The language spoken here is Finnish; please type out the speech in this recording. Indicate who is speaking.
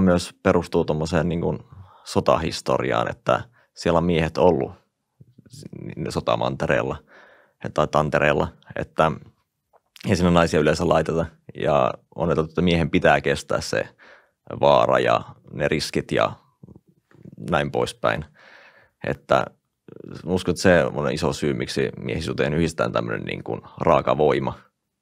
Speaker 1: myös perustuu tuommoiseen niin sotahistoriaan, että siellä on miehet ollut niin sotamantereella tai tantereella, että ei sinne naisia yleensä laiteta ja on ajateltu, että miehen pitää kestää se vaara ja ne riskit ja näin poispäin. Että uskon, että se on iso syy, miksi miehisyyteen yhdistetään tämmöinen niin kuin raaka voima –